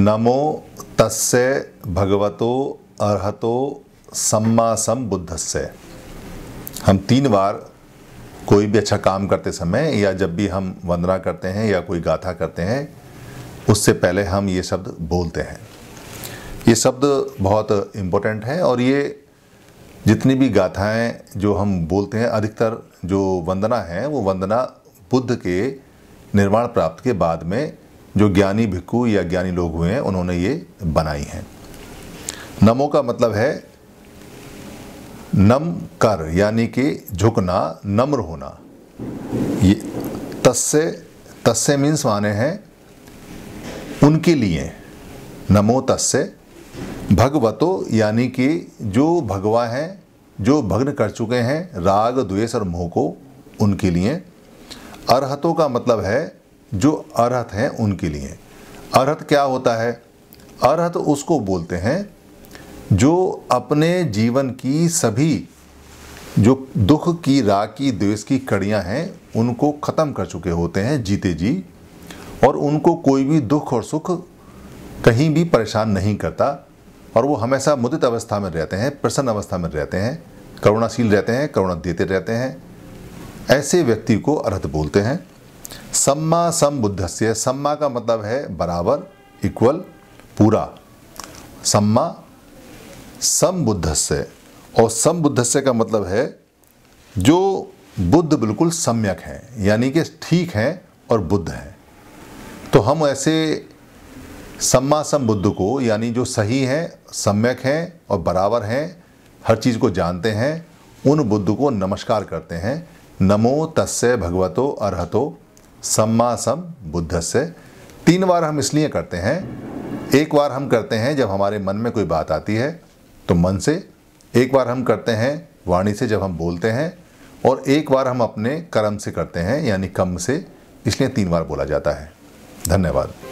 नमो तस्य भगवतो अरहतो सम्मा सम बुद्धस्य हम तीन बार कोई भी अच्छा काम करते समय या जब भी हम वंदना करते हैं या कोई गाथा करते हैं उससे पहले हम ये शब्द बोलते हैं ये शब्द बहुत इम्पोर्टेंट है और ये जितनी भी गाथाएं जो हम बोलते हैं अधिकतर जो वंदना है वो वंदना बुद्ध के निर्माण प्राप्त के बाद में जो ज्ञानी भिक्खु या ज्ञानी लोग हुए हैं उन्होंने ये बनाई हैं नमो का मतलब है नम कर यानी कि झुकना नम्र होना ये तस्से तस्से मीन्स माने हैं उनके लिए नमो तस्से भगवतो यानी कि जो भगवा हैं जो भग्न कर चुके हैं राग द्वेष और मोह को उनके लिए अरहतों का मतलब है जो अर्हत हैं उनके लिए अर्हत क्या होता है अर्हत उसको बोलते हैं जो अपने जीवन की सभी जो दुख की राग की द्वेष की कड़ियां हैं उनको ख़त्म कर चुके होते हैं जीते जी और उनको कोई भी दुख और सुख कहीं भी परेशान नहीं करता और वो हमेशा मुदित अवस्था में रहते हैं प्रसन्न अवस्था में रहते हैं करुणाशील रहते हैं करुणा देते रहते हैं ऐसे व्यक्ति को अर्थ बोलते हैं सम्मा से सम्मा का मतलब है बराबर इक्वल पूरा सम्मा सम्बुद्धस्य और से का मतलब है जो बुद्ध बिल्कुल सम्यक हैं यानी कि ठीक हैं और बुद्ध हैं तो हम ऐसे सम्मा सम्बुद्ध को यानी जो सही हैं सम्यक हैं और बराबर हैं हर चीज़ को जानते हैं उन बुद्ध को नमस्कार करते हैं नमो तस्य भगवतो अरहतो सम्मासम बुद्ध से तीन बार हम इसलिए करते हैं एक बार हम करते हैं जब हमारे मन में कोई बात आती है तो मन से एक बार हम करते हैं वाणी से जब हम बोलते हैं और एक बार हम अपने कर्म से करते हैं यानी कम से इसलिए तीन बार बोला जाता है धन्यवाद